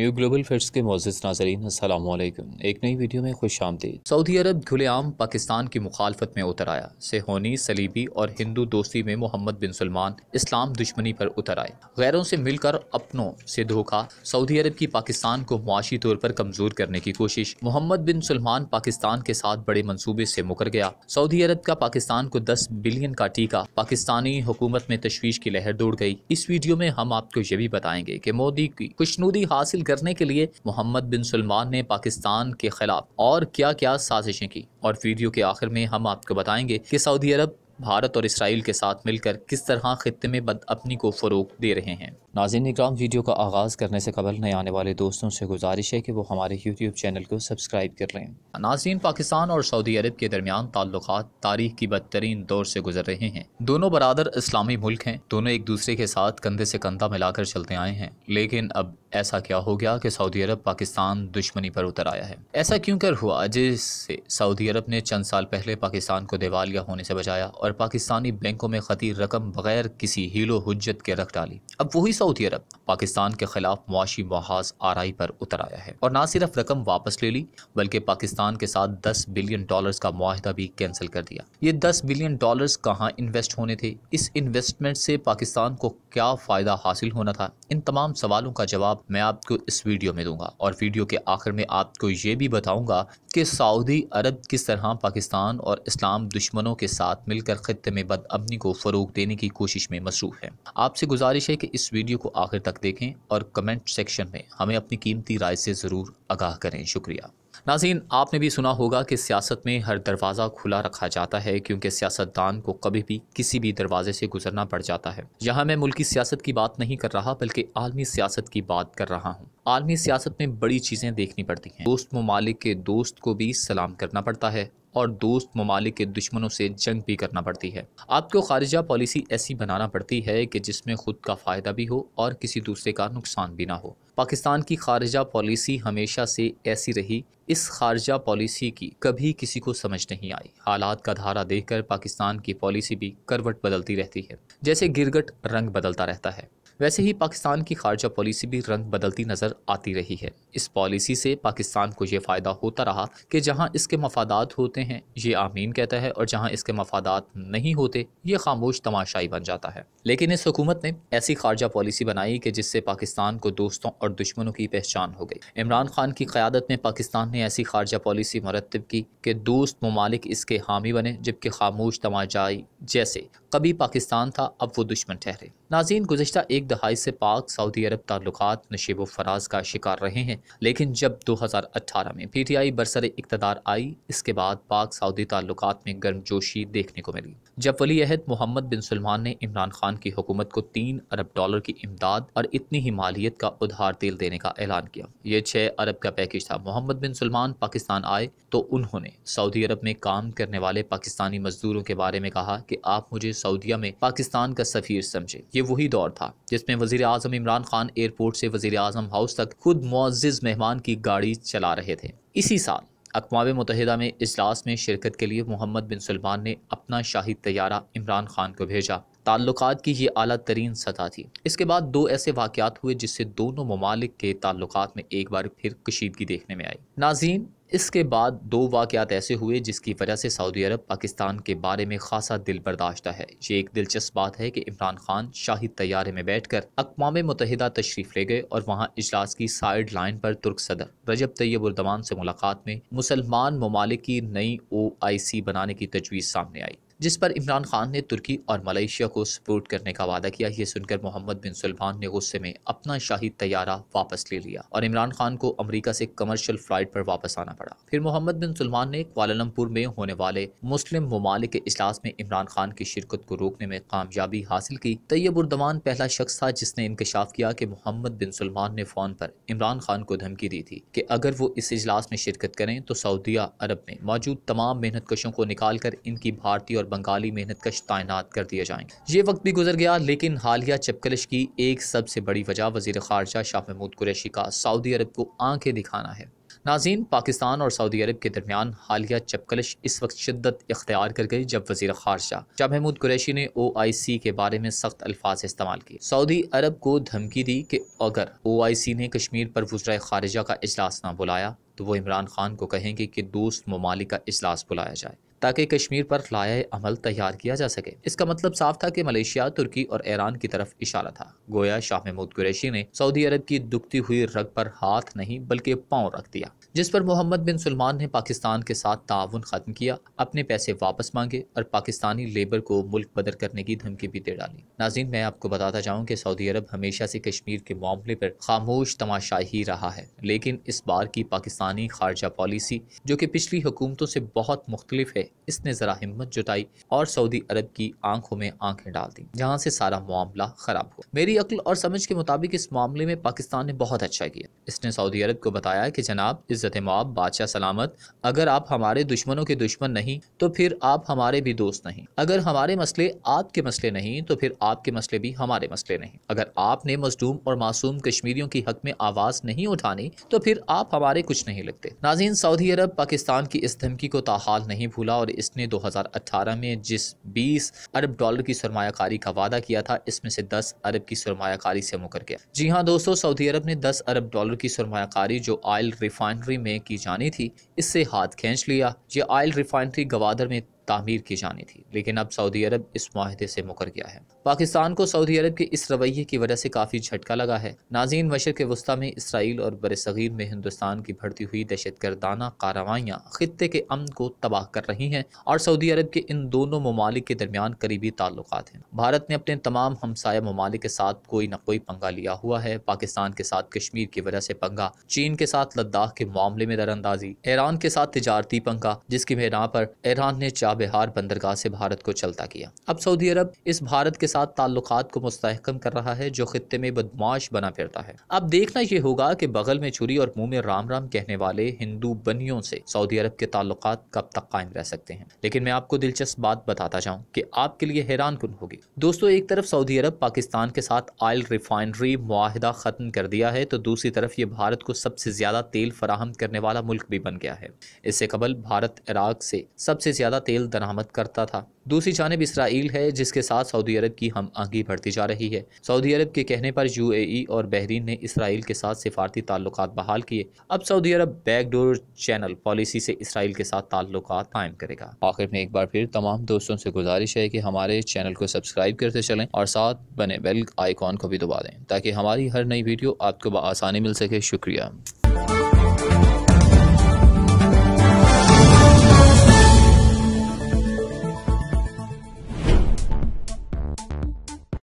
new global facts के मोजिज नाजरीन असलम एक नई वीडियो में खुश आमदीद सऊदी अरब खुलेआम पाकिस्तान की मुखालफत में उतर आया सेहोनी सलीबी और हिंदू दोस्ती में मोहम्मद बिन सलमान इस्लाम दुश्मनी पर उतर आए गैरों से मिलकर अपनों से धोखा सऊदी अरब की पाकिस्तान को मुआशी तौर पर कमजोर करने की कोशिश मोहम्मद बिन सलमान पाकिस्तान के साथ बड़े मनसूबे से मुकर गया सऊदी अरब का पाकिस्तान को दस बिलियन का टीका पाकिस्तानी हुकूमत में तशवीश की लहर दौड़ गई इस वीडियो में हम आपको ये भी बताएंगे की मोदी की खुशनूदी हासिल करने के लिए मोहम्मद बिन सलमान ने पाकिस्तान के खिलाफ और क्या क्या साजिशें की और वीडियो के आखिर में हम आपको बताएंगे कि सऊदी अरब भारत और इसराइल के साथ मिलकर किस तरह खत्े में बद अपनी को फ़रोग दे रहे हैं नाजिन इक्राम वीडियो का आगाज़ करने से कबल नए आने वाले दोस्तों से गुजारिश है कि वो हमारे यूट्यूब चैनल को सब्सक्राइब कर लें नाजीन पाकिस्तान और सऊदी अरब के दरमियान ताल्लुक तारीख की बदतरीन दौर से गुजर रहे हैं दोनों बरदर इस्लामी मुल्क हैं दोनों एक दूसरे के साथ कंधे से कंधा मिलाकर चलते आए हैं लेकिन अब ऐसा क्या हो गया कि सऊदी अरब पाकिस्तान दुश्मनी पर उतर आया है ऐसा क्यों कर हुआ जिससे सऊदी अरब ने चंद साल पहले पाकिस्तान को देवालिया होने से बचाया और पाकिस्तानी बैंकों में खती रकम बगैर किसी हीलो हजत के रख डाली अब वही सऊदी अरब पाकिस्तान के खिलाफ मुआशी महाज आरई पर उतर आया है और ना सिर्फ रकम वापस ले ली बल्कि पाकिस्तान के साथ 10 बिलियन डॉलर्स का माहिदा भी कैंसिल कर दिया ये 10 बिलियन डॉलर्स कहाँ इन्वेस्ट होने थे इस इन्वेस्टमेंट से पाकिस्तान को क्या फ़ायदा हासिल होना था इन तमाम सवालों का जवाब मैं आपको इस वीडियो में दूंगा और वीडियो के आखिर में आपको ये भी बताऊंगा कि सऊदी अरब किस तरह पाकिस्तान और इस्लाम दुश्मनों के साथ मिलकर खत्े में बदअमनी को फ़रूग देने की कोशिश में मसरूफ़ है आपसे गुजारिश है कि इस वीडियो वीडियो को आखिर तक देखें और कमेंट सेक्शन में हमें अपनी कीमती राय से ज़रूर आगाह करें शुक्रिया नाजीन आपने भी सुना होगा कि सियासत में हर दरवाज़ा खुला रखा जाता है क्योंकि सियासतदान को कभी भी किसी भी दरवाजे से गुजरना पड़ जाता है यहाँ मैं मुल्की सियासत की बात नहीं कर रहा बल्कि आलमी सियासत की बात कर रहा हूँ आलमी सियासत में बड़ी चीज़ें देखनी पड़ती हैं दोस्त ममालिक के दोस्त को भी सलाम करना पड़ता है और दोस्त ममालिक के दुश्मनों से जंग भी करना पड़ती है आपको खारिजा पॉलिसी ऐसी बनाना पड़ती है कि जिसमें खुद का फ़ायदा भी हो और किसी दूसरे का नुकसान भी ना हो पाकिस्तान की खारजा पॉलिसी हमेशा से ऐसी रही इस खारजा पॉलिसी की कभी किसी को समझ नहीं आई हालात का धारा देखकर पाकिस्तान की पॉलिसी भी करवट बदलती रहती है जैसे गिरगट रंग बदलता रहता है वैसे ही पाकिस्तान की खारजा पॉलिसी भी रंग बदलती नज़र आती रही है इस पॉलिसी से पाकिस्तान को ये फ़ायदा होता रहा कि जहाँ इसके मफादात होते हैं ये आमीन कहता है और जहाँ इसके मफादात नहीं होते ये खामोश तमाशाई बन जाता है लेकिन इस हुकूमत ने ऐसी खारजा पॉलिसी बनाई कि जिससे पाकिस्तान को दोस्तों और दुश्मनों की पहचान हो गई इमरान खान की क्यादत में पाकिस्तान ने ऐसी खारजा पॉलिसी मरतब की कि दोस्त ममालिक इसके हामी बने जबकि खामोश तमाशाई जैसे कभी पाकिस्तान था अब वो दुश्मन ठहरे नाजीन गुजशत एक दहाई से पाक सऊदी अरब ताल्लुकात नशेब फराज का शिकार रहे हैं लेकिन जब 2018 में पी टी आई बरसर इकतदार आई इसके बाद पाक सऊदी ताल्लुक में गर्मजोशी देखने को मिली जब वली अहद मोहम्मद बिन सलमान ने इमरान खान की हुकूमत को तीन अरब डॉलर की इमदाद और इतनी ही मालियत का उधार तेल देने का ऐलान किया ये छः अरब का पैकेज था मोहम्मद बिन सलमान पाकिस्तान आए तो उन्होंने सऊदी अरब में काम करने वाले पाकिस्तानी मजदूरों के बारे में कहा कि आप मुझे सऊदिया में पाकिस्तान का सफ़ीर समझे ये वही दौर था जिस जिसमें वजीर अजम इमरान खान एयरपोर्ट से वजीर अजम हाउस तक खुद मुआज़ मेहमान की गाड़ी चला रहे थे इसी साल अकवा मतहदा में अजलास में शिरकत के लिए मोहम्मद बिन सलमान ने अपना शाही तैयारा इमरान खान को भेजा ताल्लुक की ये अली तरीन सतह थी इसके बाद दो ऐसे वाक़ात हुए जिससे दोनों ममालिक के ताल्लुक में एक बार फिर कशीदगी देखने में आई नाजीन इसके बाद दो वाकयात ऐसे हुए जिसकी वजह से सऊदी अरब पाकिस्तान के बारे में खासा दिल बर्दाश्त है ये एक दिलचस्प बात है कि इमरान खान शाहिद तैयारे में बैठ कर अकवाम मुतहदा तशरीफ़ ले गए और वहाँ इजलास की साइड लाइन पर तुर्क सदर रजब तैयबुलरमान से मुलाकात में मुसलमान ममालिक की नई ओ आई सी बनाने की तजवीज़ सामने आई जिस पर इमरान खान ने तुर्की और मलेशिया को सपोर्ट करने का वादा किया ये सुनकर मोहम्मद बिन सलमान ने गुस्से में अपना शाही तैयारा वापस ले लिया और इमरान खान को अमरीका से कमर्शियल फ्लाइट पर वापस आना पड़ा फिर मोहम्मद बिन सलमान ने क्वालमपुर में होने वाले मुस्लिम ममालिक के इजलास में इमरान खान की शिरकत को रोकने में कामयाबी हासिल की तैयबुरदमान पहला शख्स था जिसने इंकशाफ किया कि मोहम्मद बिन सलमान ने फ़ोन पर इमरान खान को धमकी दी थी कि अगर वो इस इजलास में शिरकत करें तो सऊदिया अरब में मौजूद तमाम मेहनत कशों को निकाल कर इनकी भारतीय और बंगाली मेहनत कश तैनात कर दिए जाएंगे ये वक्त भी गुजर गया लेकिन हालिया चपकलश की एक सबसे बड़ी वजह वजीर खारजा शाह महमूद कुरैशी का सऊदी अरब को आंखें दिखाना है नाजीन पाकिस्तान और सऊदी अरब के दरमियान हालिया चपकलश इस वक्त शिद्दत इख्तियार कर गई जब वजीर खारजा शाह महमूद कुरैशी ने ओ आई सी के बारे में सख्त अल्फाज इस्तेमाल किए सऊदी अरब को धमकी दी कि अगर ओ आई सी ने कश्मीर पर वजरा खारजा का अजलास ना बुलाया तो वो इमरान खान को कहेंगे कि दोस्त ममालिक का अजलास बुलाया जाए ताकि कश्मीर पर लाए अमल तैयार किया जा सके इसका मतलब साफ था कि मलेशिया तुर्की और ईरान की तरफ इशारा था गोया शाह महमूद कुरैशी ने सऊदी अरब की दुखती हुई रग पर हाथ नहीं बल्कि पाँव रख दिया जिस पर मोहम्मद बिन सलमान ने पाकिस्तान के साथ ताउन खत्म किया अपने पैसे वापस मांगे और पाकिस्तानी लेबर को मुल्क बदर करने की धमकी भी दे डाली नाजीन मैं आपको बताता चाहूँ की सऊदी अरब हमेशा से कश्मीर के मामले पर खामोश तमाशा ही रहा है लेकिन इस बार की पाकिस्तानी खारजा पॉलिसी जो कि पिछली हुकूमतों से बहुत मुख्तलिफ है इसने ज़रा हिम्मत जुटाई और सऊदी अरब की आंखों में आंखें डाल दी जहाँ से सारा मामला ख़राब हुआ मेरी अक्ल और समझ के मुताबिक इस मामले में पाकिस्तान ने बहुत अच्छा किया इसने सऊदी अरब को बताया कि जनाब इज़्ज़त माब बादशाह सलामत अगर आप हमारे दुश्मनों के दुश्मन नहीं तो फिर आप हमारे भी दोस्त नहीं अगर हमारे मसले आपके मसले नहीं तो फिर आपके मसले भी हमारे मसले नहीं अगर आपने मजदूम और मासूम कश्मीरियों की हक में आवाज़ नहीं उठानी तो फिर आप हमारे कुछ नहीं लगते नाजीन सऊदी अरब पाकिस्तान की इस धमकी को ताहाल नहीं भूला और इसने 2018 में जिस 20 अरब डॉलर की सरमाकारी का वादा किया था इसमें से 10 अरब की सरमाकारी से मुकर गया जी हाँ दोस्तों सऊदी अरब ने 10 अरब डॉलर की सरमाकारी जो ऑयल रिफाइनरी में की जानी थी इससे हाथ खींच लिया ये ऑयल रिफाइनरी गवादर में तामीर की जानी थी लेकिन अब सऊदी अरब इस माहदे से मुकर गया है पाकिस्तान को सऊदी अरब के इस रवैये की वजह से काफ़ी झटका लगा है नाजीन मशर के वस्ती में इसराइल और बरसीर में हिंदुस्तान की बढ़ती हुई दहशत गर्दाना कार्रवाइयाँ खत्े के अमन को तबाह कर रही हैं और सऊदी अरब के इन दोनों ममालिक के दरमियान करीबी ताल्लुक हैं भारत ने अपने तमाम हमसाया ममालिक के साथ कोई ना कोई पंगा लिया हुआ है पाकिस्तान के साथ कश्मीर की वजह से पंगा चीन के साथ लद्दाख के मामले में दरअंदाजी ईरान के साथ तजारती पंगा जिसकी मीना पर ईरान ने चाबी बिहार बंदरगाह से भारत को चलता किया अब सऊदी अरब इस भारत के साथ ताल्लुक को मुस्तकम कर रहा है जो खत्े में बदमाश बना फिरता है अब देखना यह होगा कि बगल में छुरी और मुंह में राम राम कहने वाले हिंदू बनियों से सऊदी अरब के ताल्लुक कब तक कायम रह सकते हैं लेकिन मैं आपको दिलचस्प बात बताता जाऊँ की आपके लिए हैरान कन होगी दोस्तों एक तरफ सऊदी अरब पाकिस्तान के साथ आयल रिफाइनरी माहिदा खत्म कर दिया है तो दूसरी तरफ ये भारत को सबसे ज्यादा तेल फराहम करने वाला मुल्क भी बन गया है इससे कबल भारत इराक से सबसे ज्यादा तेल तेल दरामद करता था दूसरी जानब इसराइल है जिसके साथ सऊदी अरब की हम आगी बढ़ती जा रही है सऊदी अरब के कहने पर यूएई और बहरीन ने इसराइल के साथ सिफारती ताल्लुक बहाल किए अब Saudi Arab backdoor channel policy से इसराइल के साथ ताल्लुक कायम करेगा आखिर में एक बार फिर तमाम दोस्तों से गुजारिश है कि हमारे चैनल को सब्सक्राइब करते चलें और साथ बने बेल आइकॉन को भी दबा दें ताकि हमारी हर नई वीडियो आपको आसानी मिल सके शुक्रिया